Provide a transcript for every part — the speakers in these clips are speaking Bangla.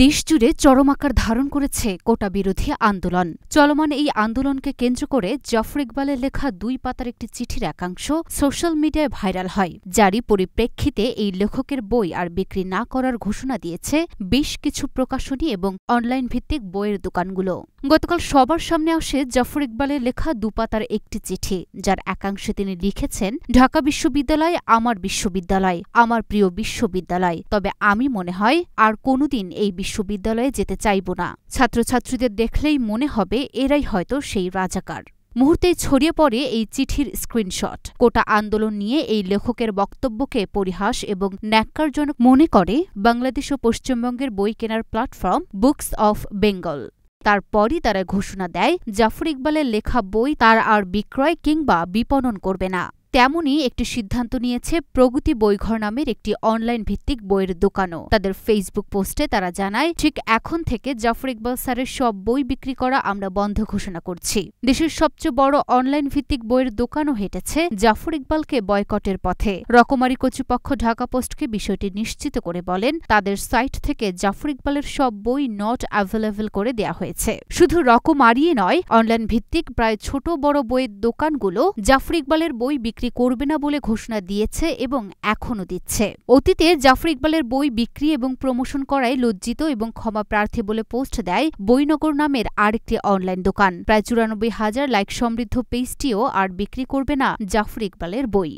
দেশজুড়ে চরম আকার ধারণ করেছে কোটা বিরোধী আন্দোলন চলমান এই আন্দোলনকে কেন্দ্র করে জাফর ইকবালের লেখা দুই পাতার একটি চিঠির একাংশ সোশ্যাল মিডিয়ায় ভাইরাল হয় যারই পরিপ্রেক্ষিতে এই লেখকের বই আর বিক্রি না করার ঘোষণা দিয়েছে বেশ কিছু প্রকাশনী এবং অনলাইন ভিত্তিক বইয়ের দোকানগুলো গতকাল সবার সামনে আসে জাফর ইকবালের লেখা দুপাতার একটি চিঠি যার একাংশে তিনি লিখেছেন ঢাকা বিশ্ববিদ্যালয় আমার বিশ্ববিদ্যালয় আমার প্রিয় বিশ্ববিদ্যালয় তবে আমি মনে হয় আর কোনোদিন এই বিশ্ববিদ্যালয়ে যেতে চাইব না ছাত্রছাত্রীদের দেখলেই মনে হবে এরাই হয়তো সেই রাজাকার মুহূর্তেই ছড়িয়ে পড়ে এই চিঠির স্ক্রিনশট কোটা আন্দোলন নিয়ে এই লেখকের বক্তব্যকে পরিহাস এবং ন্যাক্কারজনক মনে করে বাংলাদেশ ও পশ্চিমবঙ্গের বই কেনার প্ল্যাটফর্ম বুকস অফ বেঙ্গল তারপরই তারা ঘোষণা দেয় জাফর ইকবালের লেখা বই তার আর বিক্রয় কিংবা বিপণন করবে না তেমনই একটি সিদ্ধান্ত নিয়েছে প্রগতি বইঘর নামের একটি অনলাইন ভিত্তিক বইয়ের দোকানও তাদের ফেসবুক পোস্টে তারা জানায় ঠিক এখন থেকে জাফর ইকবাল স্যারের সব বই বিক্রি করা আমরা বন্ধ ঘোষণা করছি দেশের সবচেয়ে বড় অনলাইন ভিত্তিক বইয়ের দোকানও হেঁটেছে জাফর ইকবালকে বয়কটের পথে রকমারি কর্তৃপক্ষ ঢাকা পোস্টকে বিষয়টি নিশ্চিত করে বলেন তাদের সাইট থেকে জাফর ইকবালের সব বই নট অ্যাভেলেবল করে দেয়া হয়েছে শুধু রকমারিয়ে নয় অনলাইন ভিত্তিক প্রায় ছোট বড় বইয়ের দোকানগুলো জাফর ইকবালের বই বিক্রি বিক্রি করবে না বলে ঘোষণা দিয়েছে এবং এখনও দিচ্ছে অতীতে জাফর ইকবালের বই বিক্রি এবং প্রমোশন করায় লজ্জিত এবং ক্ষমা প্রার্থী বলে পোস্ট দেয় বইনগর নামের আরেকটি অনলাইন দোকান প্রায় চুরানব্বই হাজার লাইক সমৃদ্ধ পেজটিও আর বিক্রি করবে না জাফর ইকবালের বই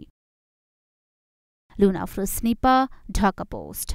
লুনা ফ্রোসনিপা ঢাকা পোস্ট